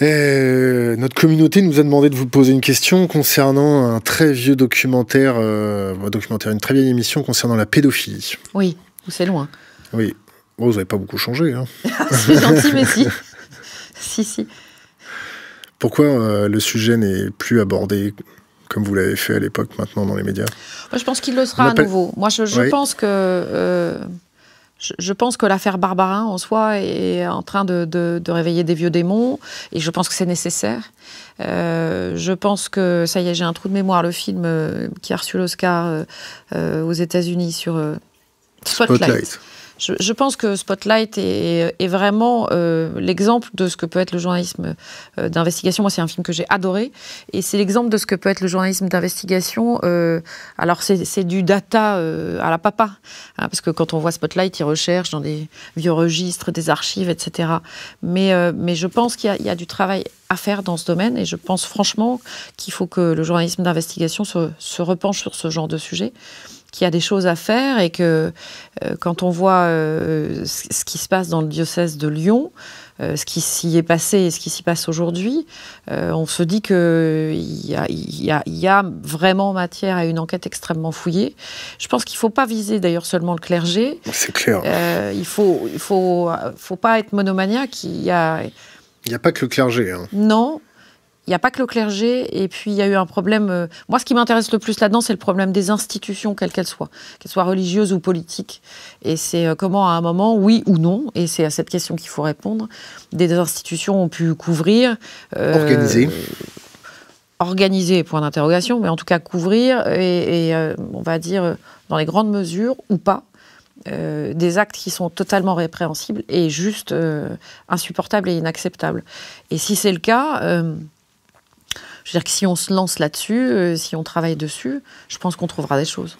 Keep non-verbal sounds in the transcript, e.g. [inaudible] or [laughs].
Euh, notre communauté nous a demandé de vous poser une question concernant un très vieux documentaire, euh, documentaire une très vieille émission concernant la pédophilie. Oui, c'est loin. Oui. Oh, vous n'avez pas beaucoup changé. c'est hein. [laughs] gentil, mais si. [laughs] si, si. Pourquoi euh, le sujet n'est plus abordé comme vous l'avez fait à l'époque maintenant dans les médias Je pense qu'il le sera à nouveau. Moi, je, pense que je, pense que l'affaire Barbarin en soi est en train de, de, de, réveiller des vieux démons et je pense que c'est nécessaire. Euh, je pense que, ça y est, j'ai un trou de mémoire, le film euh, qui a reçu l'Oscar euh, euh, aux États-Unis sur Spotlight. Spotlight je, pense que Spotlight est, vraiment euh, l'exemple de ce que peut être le journalisme euh, d'investigation. Moi, c'est un film que j'ai adoré. Et c'est l'exemple de ce que peut être le journalisme d'investigation. Euh, alors, c'est du data à la papa. Hein, parce que quand on voit Spotlight, il recherche dans des vieux registres, des archives, etc. Mais, je pense qu'il y, a du travail à faire dans ce domaine. Et je pense franchement qu'il faut que le journalisme d'investigation se, se repenche sur ce genre de sujet qu'il y a des choses à faire et que euh, quand on voit euh, ce qui se passe dans le diocèse de Lyon, euh, ce qui s'y est passé et ce qui s'y passe aujourd'hui, on se dit qu'il y, y, a vraiment matière à une enquête extrêmement fouillée. Je pense qu'il ne faut pas viser d'ailleurs seulement le clergé. C'est clair. il ne faut, il faut, faut pas être monomaniaque. Il a... n'y a pas que le clergé. Hein. Non, il n'y a pas que le clergé, et puis il y a eu un problème. Euh, moi, ce qui m'intéresse le plus là-dedans, c'est le problème des institutions, quelles qu'elles soient, qu'elles soient religieuses ou politiques. Et c'est euh, comment, à un moment, oui ou non, et c'est à cette question qu'il faut répondre, des institutions ont pu couvrir. Euh, organiser. Organiser, point d'interrogation, mais en tout cas couvrir, et, on va dire, dans les grandes mesures, ou pas, des actes qui sont totalement répréhensibles et juste insupportables et inacceptables. Et si c'est le cas, je veux dire que si on se lance là-dessus, euh, si on travaille dessus, je pense qu'on trouvera des choses.